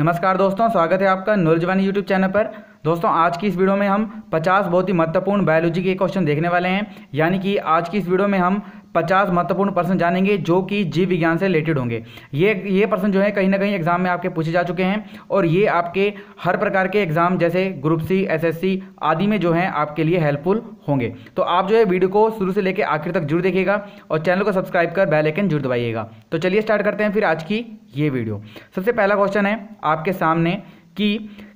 नमस्कार दोस्तों स्वागत है आपका नॉलेजवानी यूट्यूब चैनल पर दोस्तों आज की इस वीडियो में हम 50 बहुत ही महत्वपूर्ण बायोलॉजी के क्वेश्चन देखने वाले हैं यानी कि आज की इस वीडियो में हम 50 महत्वपूर्ण प्रश्न जानेंगे जो कि जीव विज्ञान से रिलेटेड होंगे ये ये प्रश्न जो है कहीं ना कहीं एग्जाम में आपके पूछे जा चुके हैं और ये आपके हर प्रकार के एग्जाम जैसे ग्रुप सी एसएससी आदि में जो है आपके लिए हेल्पफुल होंगे तो आप जो है वीडियो को शुरू से लेकर आखिर तक जरूर देखिएगा और चैनल को सब्सक्राइब कर बैलाइकन जरूर दबाइएगा तो चलिए स्टार्ट करते हैं फिर आज की ये वीडियो सबसे पहला क्वेश्चन है आपके सामने कि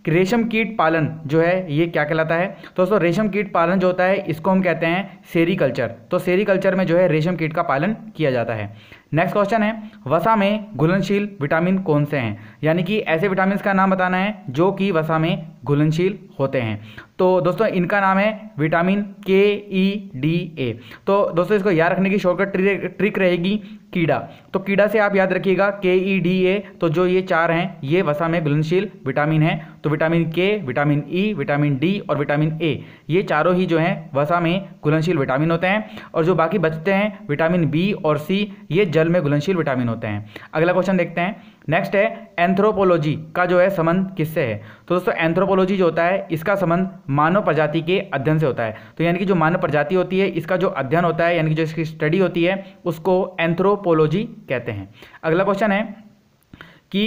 रेशम कीट पालन जो है ये क्या कहलाता है तो दोस्तों रेशम कीट पालन जो होता है इसको हम कहते हैं सेरीकल्चर तो सेरीकल्चर में जो है रेशम कीट का पालन किया जाता है नेक्स्ट क्वेश्चन है वसा में घुलनशील विटामिन कौन से हैं यानी कि ऐसे विटामिन का नाम बताना है जो कि वसा में घुलनशील होते हैं तो दोस्तों इनका नाम है विटामिन के ई डी ए तो दोस्तों इसको याद रखने की शॉर्टकट ट्रिक रहेगी कीड़ा तो कीड़ा से आप याद रखिएगा के ई डी ए तो जो ये चार हैं ये वसा में घुलनशील विटामिन है तो vitamin K vitamin E e, vitamin D और विटामिन ए ये चारों ही जो हैं वसा में घुलनशील विटामिन होते हैं और जो बाकी बचते हैं विटामिन बी और सी ये जल जल में घुलनशील विटामिन होते हैं अगला क्वेश्चन देखते हैं नेक्स्ट है एंथ्रोपोलॉजी का जो है संबंध किससे है तो दोस्तों एंथ्रोपोलॉजी जो होता है इसका संबंध मानव प्रजाति के अध्ययन से होता है तो यानी कि जो मानव प्रजाति होती है इसका जो अध्ययन होता है यानी कि जो इसकी स्टडी होती है उसको एंथ्रोपोलॉजी कहते हैं अगला क्वेश्चन है कि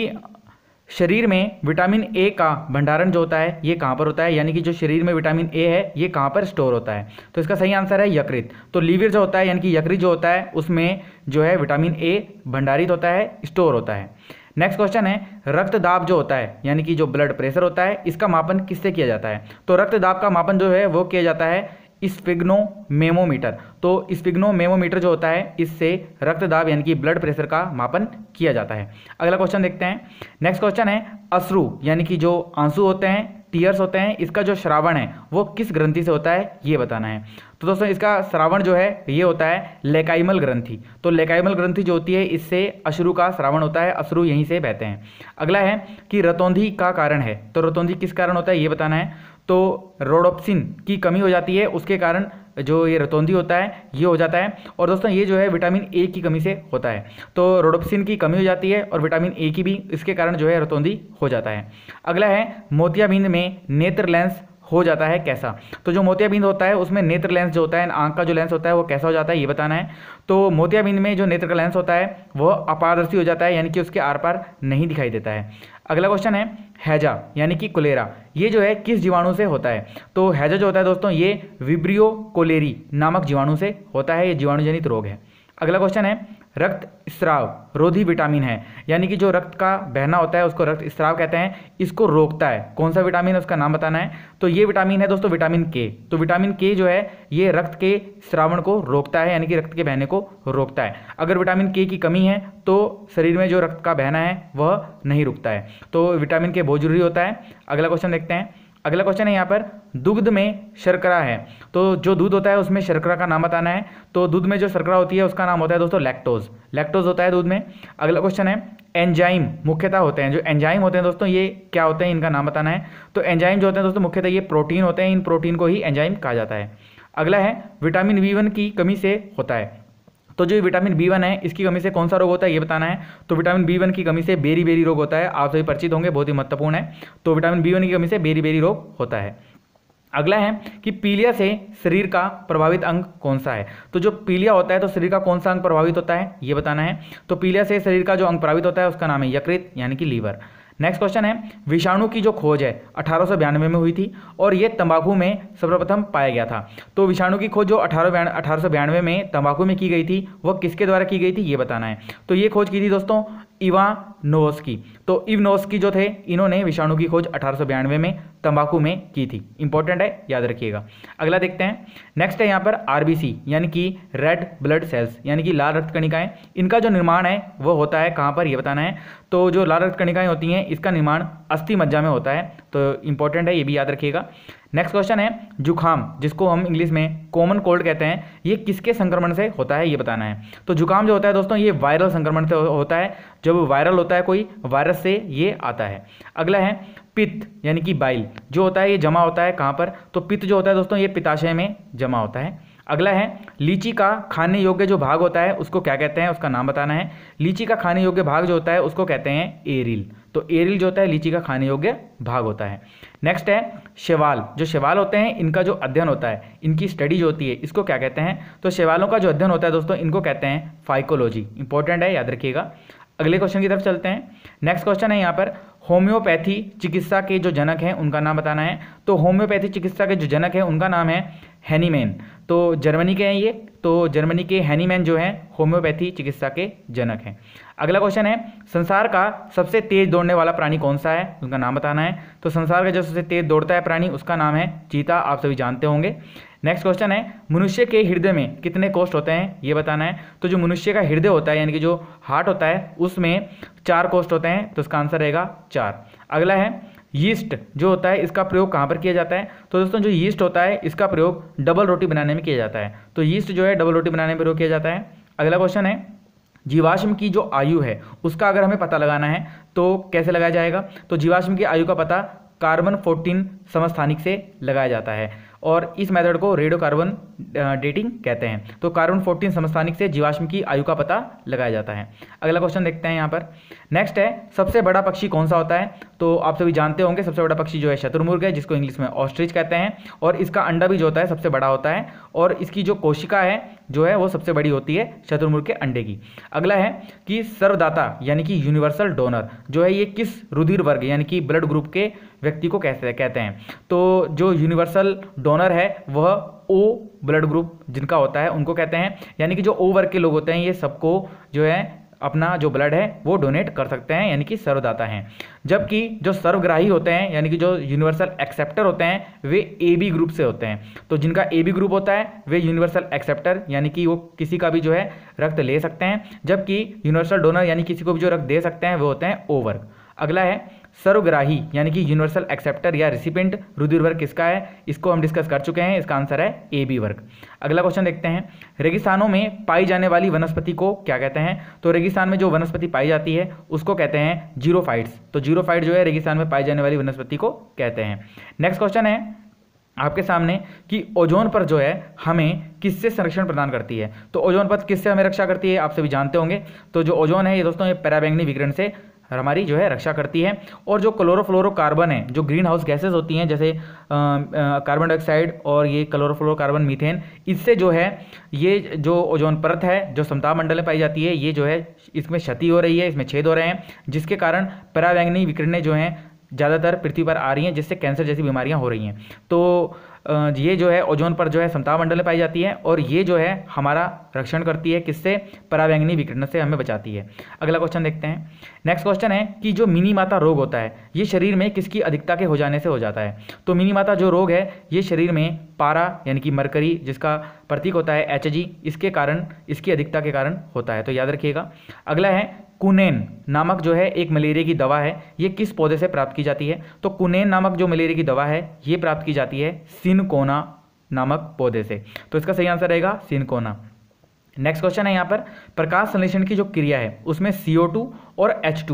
शरीर में विटामिन ए का भंडारण जो होता है ये कहाँ पर होता है यानी कि जो शरीर में विटामिन ए है ये कहाँ पर स्टोर होता है तो इसका सही आंसर है यकृत तो लीवर जो होता है यानी कि यकृत जो होता है उसमें जो है विटामिन ए भंडारित होता है स्टोर होता है नेक्स्ट क्वेश्चन है रक्त दाब जो होता है यानी कि जो ब्लड प्रेशर होता है इसका मापन किससे किया जाता है तो रक्त दाब का मापन जो है वो किया जाता है स्पिग्नोमेमोमीटर तो स्पिग्नोमेमोमीटर जो होता है इससे रक्त दाब यानी कि ब्लड प्रेशर का मापन किया जाता है अगला क्वेश्चन देखते हैं नेक्स्ट क्वेश्चन है अश्रु यानी कि जो आंसू होते हैं टीयर्स होते हैं इसका जो श्रावण है वो किस ग्रंथि से होता है ये बताना है तो दोस्तों इसका श्रावण जो है ये होता है लेकाइमल ग्रंथि तो लेकाइमल ग्रंथि जो होती है इससे अश्रु का श्रावण होता है अश्रु यहीं से बहते हैं अगला है कि रतौंधी का कारण है तो रतौंधी किस कारण होता है ये बताना है तो रोडोप्सिन की कमी हो जाती है उसके कारण जो ये रतौंधी होता है ये हो जाता है और दोस्तों ये जो है विटामिन ए की कमी से होता है तो रोडोप्सिन की कमी हो जाती है और विटामिन ए की भी इसके कारण जो है रतौंधी हो जाता है अगला है मोतियाबिंद में नेत्र लेंस हो जाता है कैसा तो जो मोतियाबिंद होता है उसमें नेत्र लेंस जो होता है आंख का जो लेंस होता है वो कैसा हो जाता है ये बताना है तो मोतियाबिंद में जो नेत्र का लेंस होता है वह अपारदर्शी हो जाता है यानी कि उसके आर पार नहीं दिखाई देता है अगला क्वेश्चन है हैजा यानी कि कोलेरा ये जो है किस जीवाणु से होता है तो हैजा जो होता है दोस्तों ये विब्रियो कोलेरी नामक जीवाणु से होता है ये जीवाणुजनित रोग है अगला क्वेश्चन है रक्त स्राव रोधी विटामिन है यानी कि जो रक्त का बहना होता है उसको रक्त स्राव कहते हैं इसको रोकता है कौन सा विटामिन है उसका नाम बताना है तो ये विटामिन है दोस्तों विटामिन के तो विटामिन के जो है ये रक्त के श्रावण को रोकता है यानी कि रक्त के बहने को रोकता है अगर विटामिन के की कमी है तो शरीर में जो रक्त का बहना है वह नहीं रुकता है तो विटामिन के बहुत जरूरी होता है अगला क्वेश्चन देखते हैं अगला क्वेश्चन है यहाँ पर दुग्ध में शर्करा है तो जो दूध होता है उसमें शर्करा का नाम बताना है तो दूध में जो शर्करा होती है उसका नाम होता है दोस्तों लैक्टोज लैक्टोज होता है दूध में अगला क्वेश्चन है एंजाइम मुख्यतः होते हैं जो एंजाइम होते हैं दोस्तों ये क्या होते हैं इनका नाम बताना है तो एंजाइम जो होते हैं दोस्तों मुख्यतः ये प्रोटीन होते हैं इन प्रोटीन को ही एंजाइम कहा जाता है अगला है विटामिन वी वन की कमी से होता है तो जो विटामिन बी वन है इसकी कमी से कौन सा रोग होता है ये बताना है तो विटामिन बी वन की कमी से बेरी बेरी रोग होता है आप सभी परिचित होंगे बहुत ही महत्वपूर्ण है तो विटामिन बी वन की कमी से बेरी बेरी रोग होता है अगला है कि पीलिया से शरीर का प्रभावित अंग कौन सा है तो जो पीलिया होता है तो शरीर का कौन सा अंग प्रभावित होता है ये बताना है तो पीलिया से शरीर का जो अंग प्रभावित होता है उसका नाम है यकृत यानी कि लीवर नेक्स्ट क्वेश्चन है विषाणु की जो खोज है अठारह में हुई थी और ये तंबाकू में सर्वप्रथम पाया गया था तो विषाणु की खोज जो अठारह अठारह में तंबाकू में की गई थी वह किसके द्वारा की गई थी ये बताना है तो ये खोज की थी दोस्तों इवानोवस्की तो इवनोवस्की जो थे इन्होंने विषाणु की खोज अठारह में तंबाकू में की थी इंपॉर्टेंट है याद रखिएगा अगला देखते हैं नेक्स्ट है यहाँ पर आरबीसी यानी कि रेड ब्लड सेल्स यानी कि लाल रक्त कणिकाएं इनका जो निर्माण है वो होता है कहाँ पर ये बताना है तो जो लाल रक्त कणिकाएं होती हैं इसका निर्माण अस्थि मज्जा में होता है तो इंपॉर्टेंट है ये भी याद रखिएगा नेक्स्ट क्वेश्चन है जुकाम जिसको हम इंग्लिश में कॉमन कोल्ड कहते हैं ये किसके संक्रमण से होता है ये बताना है तो जुकाम जो होता है दोस्तों ये वायरल संक्रमण से होता है जब वायरल होता है कोई वायरस से ये आता है अगला है पित्त यानी कि बाइल जो होता है ये जमा होता है कहाँ पर तो पित्त जो होता है दोस्तों ये पिताशय में जमा होता है अगला है लीची का खाने योग्य जो भाग होता है उसको क्या कहते हैं उसका नाम बताना है लीची का खाने योग्य भाग जो होता है उसको कहते हैं एरिल तो एरिल जो होता है लीची का खाने योग्य भाग होता है नेक्स्ट है शिवाल जो शिवाल होते हैं इनका जो अध्ययन होता है इनकी स्टडी जो होती है इसको क्या कहते हैं तो शिवालों का जो अध्ययन होता है दोस्तों इनको कहते हैं फाइकोलॉजी इंपॉर्टेंट है याद रखिएगा अगले क्वेश्चन की तरफ चलते हैं नेक्स्ट क्वेश्चन है यहाँ पर होम्योपैथी चिकित्सा के जो जनक हैं उनका नाम बताना है तो होम्योपैथी चिकित्सा के जो जनक हैं उनका नाम है हैनीमैन तो जर्मनी के हैं ये तो जर्मनी के हैनीमैन जो हैं होम्योपैथी चिकित्सा के जनक हैं अगला क्वेश्चन है संसार का सबसे तेज दौड़ने वाला प्राणी कौन सा है उनका नाम बताना है तो संसार का जो सबसे तेज दौड़ता है प्राणी उसका नाम है चीता आप सभी जानते होंगे नेक्स्ट क्वेश्चन है मनुष्य के हृदय में कितने कोष्ठ होते हैं ये बताना है तो जो मनुष्य का हृदय होता है यानी कि जो हार्ट होता है उसमें चार कोष्ठ होते हैं तो उसका आंसर रहेगा चार अगला है यीस्ट जो होता है इसका प्रयोग कहाँ पर किया जाता है तो दोस्तों जो यीस्ट होता है इसका प्रयोग डबल रोटी बनाने में किया जाता है तो यीस्ट जो है डबल रोटी बनाने में प्रयोग किया जाता है अगला क्वेश्चन है जीवाश्म की जो आयु है उसका अगर हमें पता लगाना है तो कैसे लगाया जाएगा तो जीवाश्म की आयु का पता कार्बन फोर्टीन समस्थानिक से लगाया जाता है और इस मेथड को रेडियो कार्बन डेटिंग कहते हैं तो कार्बन फोर्टीन समस्थानिक से जीवाश्म की आयु का पता लगाया जाता है अगला क्वेश्चन देखते हैं यहाँ पर नेक्स्ट है सबसे बड़ा पक्षी कौन सा होता है तो आप सभी जानते होंगे सबसे बड़ा पक्षी जो है शत्रुमुर्ग है जिसको इंग्लिश में ऑस्ट्रिच कहते हैं और इसका अंडा भी जो होता है सबसे बड़ा होता है और इसकी जो कोशिका है जो है वो सबसे बड़ी होती है शत्रुमुर्ग के अंडे की अगला है कि सर्वदाता यानी कि यूनिवर्सल डोनर जो है ये किस रुधिर वर्ग यानी कि ब्लड ग्रुप के व्यक्ति को कैसे कहते हैं तो जो यूनिवर्सल डोनर है वह ओ ब्लड ग्रुप जिनका होता है उनको कहते हैं यानी कि जो ओ वर्ग के लोग होते हैं ये सबको जो है अपना जो ब्लड है वो डोनेट कर सकते हैं यानी कि सर्वदाता हैं जबकि जो सर्वग्राही होते हैं यानी कि जो यूनिवर्सल एक्सेप्टर होते हैं वे ए बी ग्रुप से होते हैं तो जिनका ए बी ग्रुप होता है वे यूनिवर्सल एक्सेप्टर यानी कि वो किसी का भी जो है रक्त ले सकते हैं जबकि यूनिवर्सल डोनर यानी किसी को भी जो रक्त दे सकते हैं वो होते हैं ओ वर्ग अगला है सर्वग्राही यानी कि यूनिवर्सल एक्सेप्टर या रिसिपेंट रुधिर वर्ग किसका है इसको हम डिस्कस कर चुके हैं इसका आंसर है ए बी वर्ग अगला क्वेश्चन देखते हैं रेगिस्तानों में पाई जाने वाली वनस्पति को क्या कहते हैं तो रेगिस्तान में जो वनस्पति पाई जाती है उसको कहते हैं जीरोफाइट्स तो जीरोफाइट जो है रेगिस्तान में पाई जाने वाली वनस्पति को कहते हैं नेक्स्ट क्वेश्चन है आपके सामने कि ओजोन पर जो है हमें किससे संरक्षण प्रदान करती है तो ओजोन पर किससे हमें रक्षा करती है आप सभी जानते होंगे तो जो ओजोन है ये दोस्तों ये पैराबैंगनी विकरण से हमारी जो है रक्षा करती है और जो क्लोरोफ्लोरोकार्बन है जो ग्रीन हाउस गैसेज होती हैं जैसे कार्बन डाइऑक्साइड और ये क्लोरोफ्लोरोकार्बन मीथेन इससे जो है ये जो ओजोन परत है जो समता मंडल में पाई जाती है ये जो है इसमें क्षति हो रही है इसमें छेद हो रहे हैं जिसके कारण परावैंगनी विकिरणें जो हैं ज़्यादातर पृथ्वी पर आ रही हैं जिससे कैंसर जैसी बीमारियाँ हो रही हैं तो ये जो है ओजोन पर जो है समता मंडल में पाई जाती है और ये जो है हमारा रक्षण करती है किससे परावैंगनी विकिरण से हमें बचाती है अगला क्वेश्चन देखते हैं नेक्स्ट क्वेश्चन है कि जो मिनी माता रोग होता है ये शरीर में किसकी अधिकता के हो जाने से हो जाता है तो मिनी माता जो रोग है ये शरीर में पारा यानी कि मरकरी जिसका प्रतीक होता है एच इसके कारण इसकी अधिकता के कारण होता है तो याद रखिएगा अगला है कुनेन नामक जो है एक मलेरिया की दवा है ये किस पौधे से प्राप्त की जाती है तो कुनेन नामक जो मलेरिया की दवा है ये प्राप्त की जाती है सिनकोना नामक पौधे से तो इसका सही आंसर रहेगा सिनकोना नेक्स्ट क्वेश्चन है यहाँ पर प्रकाश संश्लेषण की जो क्रिया है उसमें सी और एच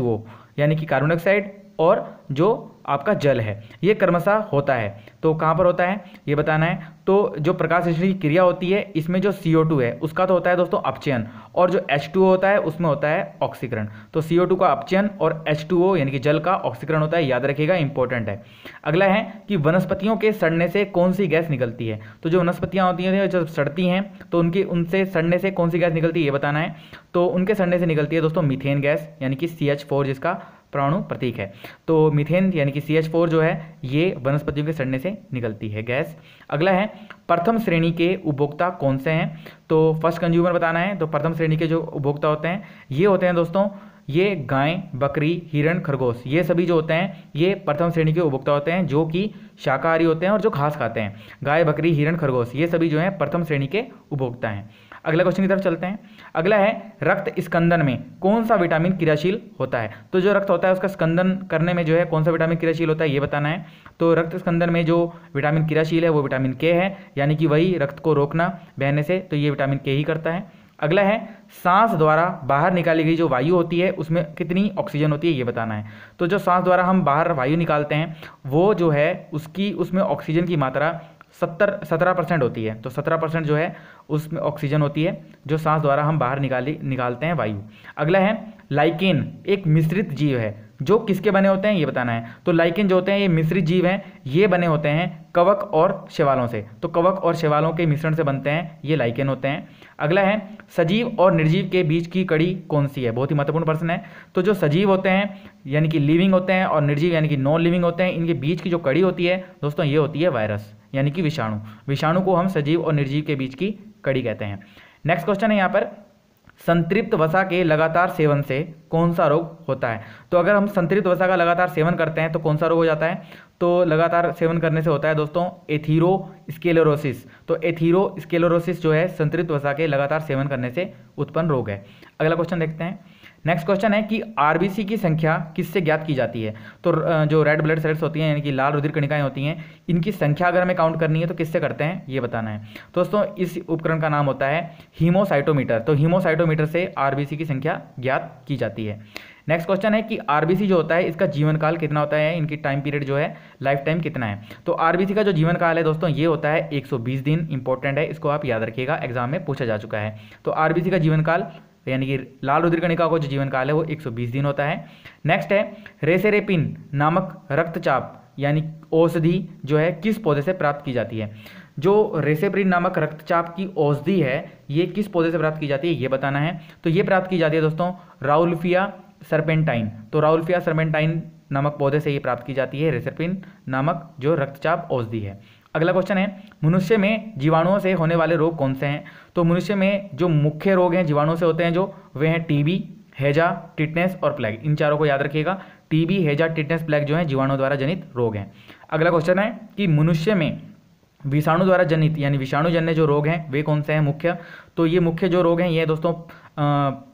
यानी कि कार्बन डाइऑक्साइड और जो आपका जल है ये कर्मशा होता है तो कहाँ पर होता है ये बताना है तो जो प्रकाश संश्लेषण की क्रिया होती है इसमें जो सी है उसका तो होता है दोस्तों अपचयन और जो एच होता है उसमें होता है ऑक्सीकरण तो सी का अपचयन और एच यानी कि जल का ऑक्सीकरण होता है याद रखेगा इंपॉर्टेंट है अगला है कि वनस्पतियों के सड़ने से कौन सी गैस निकलती है तो जो वनस्पतियाँ होती हैं जब सड़ती हैं तो उनकी उनसे सड़ने से कौन सी गैस निकलती है ये बताना है तो उनके सड़ने से निकलती है दोस्तों मिथेन गैस यानी कि सी जिसका प्राणु प्रतीक है तो मिथेन यानी कि सी एच फोर जो है ये वनस्पतियों के सड़ने से निकलती है गैस अगला है प्रथम श्रेणी के उपभोक्ता कौन से हैं तो फर्स्ट कंज्यूमर बताना है तो प्रथम श्रेणी के जो उपभोक्ता होते हैं ये होते हैं दोस्तों ये गाय बकरी हिरण खरगोश ये सभी जो होते हैं ये प्रथम श्रेणी के उपभोक्ता होते हैं जो कि शाकाहारी होते हैं और जो घास खाते हैं गाय बकरी हिरण खरगोश ये सभी जो हैं प्रथम श्रेणी के उपभोक्ता हैं अगला क्वेश्चन की तरफ चलते हैं अगला है रक्त स्कंदन में कौन सा विटामिन क्रियाशील होता है तो जो रक्त होता है उसका स्कंदन करने में जो है कौन सा विटामिन क्रियाशील होता है ये बताना है तो रक्त स्कंदन में जो विटामिन क्रियाशील है वो विटामिन के है यानी कि वही रक्त को रोकना बहने से तो ये विटामिन के ही करता है अगला है सांस द्वारा बाहर निकाली गई जो वायु होती है उसमें कितनी ऑक्सीजन होती है ये बताना है तो जो सांस द्वारा हम बाहर वायु निकालते हैं वो जो है उसकी उसमें ऑक्सीजन की मात्रा सत्तर सत्रह परसेंट होती है तो सत्रह परसेंट जो है उसमें ऑक्सीजन होती है जो सांस द्वारा हम बाहर निकाली निकालते हैं वायु अगला है लाइकेन एक मिश्रित जीव है जो किसके बने होते हैं ये बताना है तो लाइकिन जो होते हैं ये मिश्रित जीव हैं ये बने होते हैं कवक और शिवालों से तो कवक और शिवालों के मिश्रण से बनते हैं ये लाइकिन होते हैं अगला है सजीव और निर्जीव के बीच की कड़ी कौन सी है बहुत ही महत्वपूर्ण प्रश्न है तो जो सजीव होते हैं यानी कि लिविंग होते हैं और निर्जीव यानी कि नॉन लिविंग होते हैं इनके बीच की जो कड़ी होती है दोस्तों ये होती है वायरस यानी कि विषाणु विषाणु को हम सजीव और निर्जीव के बीच की कड़ी कहते हैं नेक्स्ट क्वेश्चन है यहाँ पर संतृप्त वसा के लगातार सेवन से कौन सा रोग होता है तो अगर हम संतृप्त वसा का लगातार सेवन करते हैं तो कौन सा रोग हो जाता है तो लगातार सेवन करने से होता है दोस्तों एथीरो स्केलोरोसिस तो एथीरो स्केलोरोसिस जो है संतृप्त वसा के लगातार सेवन करने से उत्पन्न रोग है अगला क्वेश्चन देखते हैं नेक्स्ट क्वेश्चन है कि आरबीसी की संख्या किससे ज्ञात की जाती है तो जो रेड ब्लड सेल्स होती हैं यानी कि लाल रुधिर कणिकाएं होती हैं इनकी संख्या अगर हमें काउंट करनी है तो किससे करते हैं ये बताना है दोस्तों इस उपकरण का नाम होता है हीमोसाइटोमीटर तो हीमोसाइटोमीटर से आर की संख्या ज्ञात की जाती है नेक्स्ट क्वेश्चन है कि आर जो होता है इसका जीवन काल कितना होता है इनकी टाइम पीरियड जो है लाइफ टाइम कितना है तो आर का जो जीवन काल है दोस्तों ये होता है 120 दिन इंपॉर्टेंट है इसको आप याद रखिएगा एग्जाम में पूछा जा चुका है तो आर का जीवन काल तो यानी कि लाल रुद्रकणिका का जो जीवन काल है वो 120 दिन होता है नेक्स्ट है रेसेरेपिन नामक रक्तचाप यानी औषधि जो है किस पौधे से प्राप्त की जाती है जो रेसेप्रिन नामक रक्तचाप की औषधि है ये किस पौधे से प्राप्त की जाती है ये बताना है तो ये प्राप्त की जाती है दोस्तों राउल्फिया सरपेंटाइन तो राउल्फिया सरपेंटाइन नामक पौधे से ये प्राप्त की जाती है रेसेप्रिन नामक जो रक्तचाप औषधि है अगला क्वेश्चन है मनुष्य में जीवाणुओं से होने वाले रोग कौन से हैं तो मनुष्य में जो मुख्य रोग हैं जीवाणुओं से होते हैं जो वे हैं टीबी हैजा टिटनेस और प्लेग इन चारों को याद रखिएगा टीबी हैजा टिटनेस प्लेग जो है जीवाणुओं द्वारा जनित रोग हैं अगला क्वेश्चन है कि मनुष्य में विषाणु द्वारा जनित यानी विषाणुजन्य जो रोग हैं वे कौन से हैं मुख्य तो ये मुख्य जो रोग हैं ये दोस्तों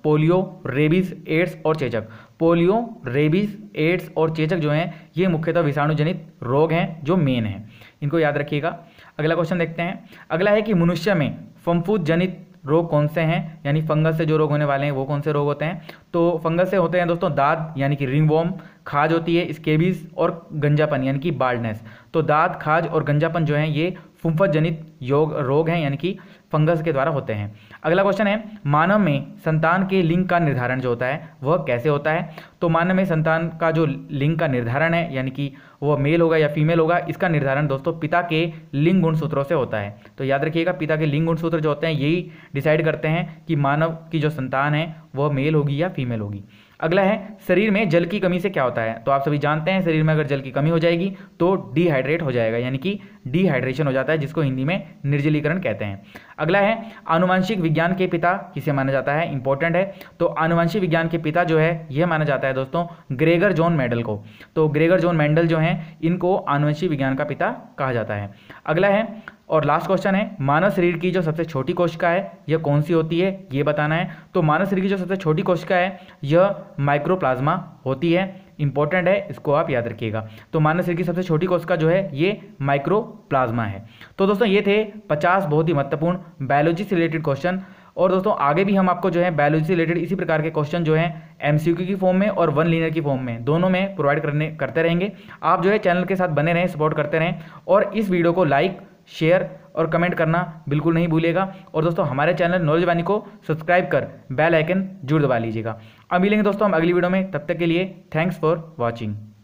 पोलियो रेबीज एड्स और चेचक पोलियो रेबीज एड्स और चेचक जो हैं ये मुख्यतः विषाणुजनित रोग हैं जो मेन हैं इनको याद रखिएगा अगला क्वेश्चन देखते हैं अगला है कि मनुष्य में फंफूद जनित रोग कौन से हैं यानी फंगस से जो रोग होने वाले हैं वो कौन से रोग होते हैं तो फंगस से होते हैं दोस्तों दाद यानी कि रिंग वॉम खाज होती है स्केबीज और गंजापन यानी कि बाल्डनेस तो दाद खाज और गंजापन जो है ये फुम्फा जनित योग रोग हैं यानी कि फंगस के द्वारा होते हैं अगला क्वेश्चन है मानव में संतान के लिंग का निर्धारण जो होता है वह कैसे होता है तो मानव में संतान का जो लिंग का निर्धारण है यानी कि वह मेल होगा या फीमेल होगा इसका निर्धारण दोस्तों पिता के लिंग गुण सूत्रों से होता है तो याद रखिएगा पिता के लिंग गुण सूत्र जो होते हैं यही डिसाइड करते हैं कि मानव की जो संतान है वह मेल होगी या फीमेल होगी अगला है शरीर में जल की कमी से क्या होता है तो आप सभी जानते हैं शरीर में अगर जल की कमी हो जाएगी तो डिहाइड्रेट हो जाएगा यानी कि डिहाइड्रेशन हो जाता है जिसको हिंदी में निर्जलीकरण कहते हैं अगला है आनुवंशिक विज्ञान के पिता किसे माना जाता है इंपॉर्टेंट है तो आनुवंशिक विज्ञान के पिता जो है यह माना जाता है दोस्तों ग्रेगर जॉन मेडल को तो ग्रेगर जॉन मेंडल जो हैं इनको आनुवंशिक विज्ञान का पिता कहा जाता है अगला है और लास्ट क्वेश्चन है मानव शरीर की जो सबसे छोटी कोशिका है यह कौन सी होती है ये बताना है तो मानव शरीर की जो सबसे छोटी कोशिका है यह माइक्रोप्लाज्मा होती है इंपॉर्टेंट है इसको आप याद रखिएगा तो मानव शरीर की सबसे छोटी कोशिका जो है ये माइक्रोप्लाज्मा है तो दोस्तों ये थे पचास बहुत ही महत्वपूर्ण बायोलॉजी से रिलेटेड क्वेश्चन और दोस्तों आगे भी हम आपको जो है बायोलॉजी से रिलेटेड इसी प्रकार के क्वेश्चन जो है एम की फॉर्म में और वन लीनर की फॉर्म में दोनों में प्रोवाइड करने करते रहेंगे आप जो है चैनल के साथ बने रहें सपोर्ट करते रहें और इस वीडियो को लाइक शेयर और कमेंट करना बिल्कुल नहीं भूलेगा और दोस्तों हमारे चैनल नॉलेज वानी को सब्सक्राइब कर बेल आइकन जरूर दबा लीजिएगा अब मिलेंगे दोस्तों हम अगली वीडियो में तब तक के लिए थैंक्स फॉर वॉचिंग